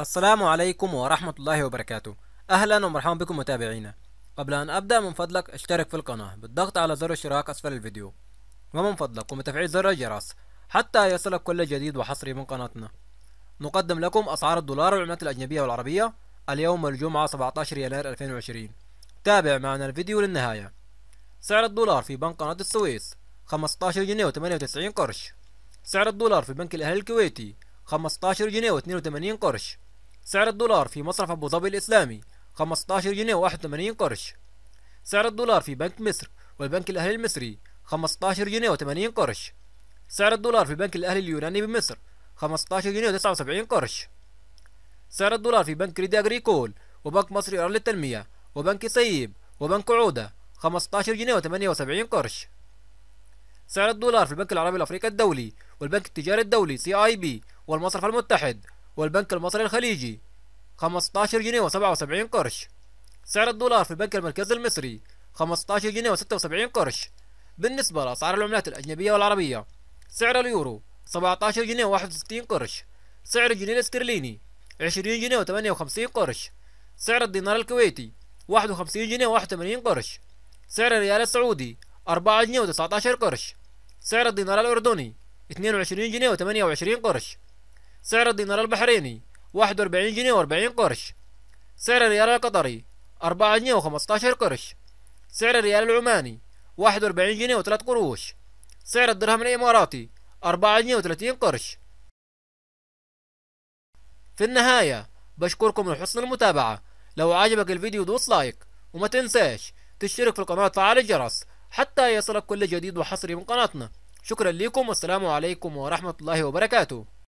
السلام عليكم ورحمة الله وبركاته أهلا ومرحبا بكم متابعينا قبل أن أبدأ من فضلك اشترك في القناة بالضغط على زر الاشتراك أسفل الفيديو ومن فضلك قم بتفعيل زر الجرس حتى يصلك كل جديد وحصري من قناتنا نقدم لكم أسعار الدولار والعملات الأجنبية والعربية اليوم الجمعة 17 يناير 2020 تابع معنا الفيديو للنهاية سعر الدولار في بنك قناة السويس 15 جنيه و98 قرش سعر الدولار في بنك الأهلي الكويتي 15 جنيه و82 قرش سعر الدولار في مصرف أبو ظبي الإسلامي 15 جنيه و81 قرش سعر الدولار في بنك مصر والبنك الأهلي المصري 15 جنيه و80 قرش سعر الدولار في بنك الأهلي اليوناني بمصر 15 جنيه و79 قرش سعر الدولار في بنك ريدي أغريكول وبنك مصري أرل للتنمية وبنك سيب وبنك عودة 15 جنيه و78 قرش سعر الدولار في البنك العربي الأفريقي الدولي والبنك التجاري الدولي سي آي بي والمصرف المتحد والبنك المصري الخليجي 15 جنيه و77 قرش سعر الدولار في البنك المركزي المصري 15 جنيه و76 قرش بالنسبة لأسعار العملات الأجنبية والعربية سعر اليورو 17 جنيه و61 قرش سعر الجنيه الاسترليني 20 جنيه و58 قرش سعر الدينار الكويتي 51 جنيه و81 قرش سعر الريال السعودي 4 جنيه و19 قرش سعر الدينار الأردني 22 جنيه و28 قرش سعر الدينار البحريني واحد وأربعين جنيه وأربعين قرش سعر الريال القطري أربعة جنيه وخمستاشر قرش سعر الريال العماني واحد وأربعين جنيه وثلاث قروش سعر الدرهم الإماراتي أربعة جنيه وثلاثين قرش في النهاية بشكركم لحسن المتابعة لو عجبك الفيديو دوس لايك وما تنساش تشترك في القناة وتفعل الجرس حتى يصلك كل جديد وحصري من قناتنا شكرا لكم والسلام عليكم ورحمة الله وبركاته